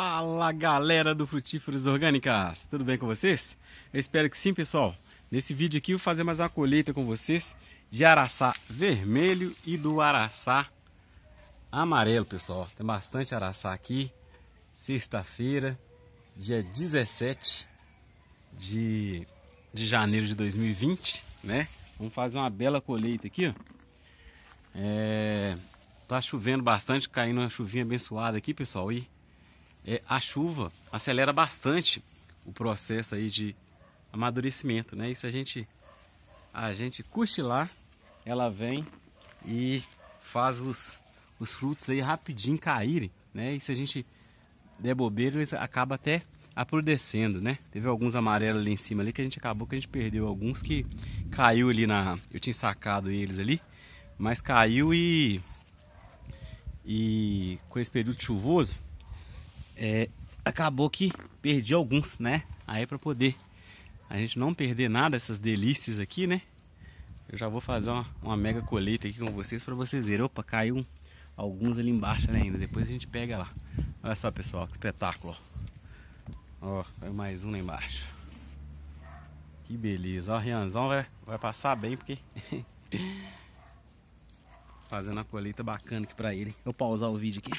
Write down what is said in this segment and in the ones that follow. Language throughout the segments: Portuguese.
Fala galera do Frutíferos Orgânicas, tudo bem com vocês? Eu espero que sim, pessoal. Nesse vídeo aqui eu vou fazer mais uma colheita com vocês de araçá vermelho e do araçá amarelo, pessoal. Tem bastante araçá aqui. Sexta-feira, dia 17 de, de janeiro de 2020, né? Vamos fazer uma bela colheita aqui, ó. É... Tá chovendo bastante, caindo uma chuvinha abençoada aqui, pessoal. E é, a chuva acelera bastante o processo aí de amadurecimento, né? E se a gente, a gente cochilar, ela vem e faz os, os frutos aí rapidinho caírem, né? E se a gente der bobeira, eles acabam até aprodescendo, né? Teve alguns amarelos ali em cima ali que a gente acabou que a gente perdeu alguns que caiu ali na, eu tinha sacado eles ali, mas caiu e e com esse período chuvoso é, acabou que perdi alguns, né? Aí para poder a gente não perder nada essas delícias aqui, né? Eu já vou fazer uma, uma mega colheita aqui com vocês para vocês verem. Opa, caiu alguns ali embaixo né, ainda. Depois a gente pega lá. Olha só, pessoal, que espetáculo. Ó, caiu é mais um lá embaixo. Que beleza. Ó, o Rianzão vai, vai passar bem porque... Fazendo a colheita bacana aqui para ele. Eu pausar o vídeo aqui.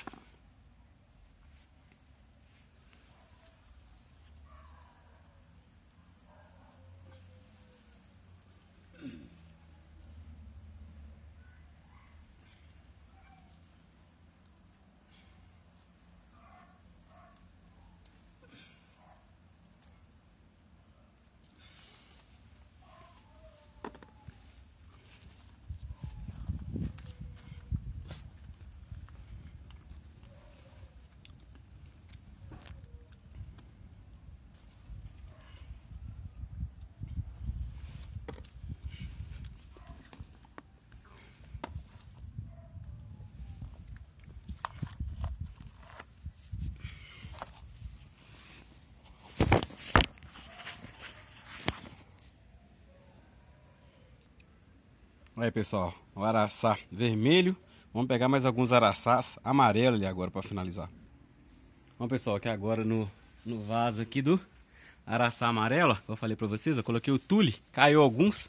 Olha pessoal, o araçá vermelho. Vamos pegar mais alguns araçás amarelo ali agora para finalizar. Bom pessoal, aqui agora no, no vaso aqui do araçá amarelo, que eu falei para vocês, eu coloquei o tule, caiu alguns.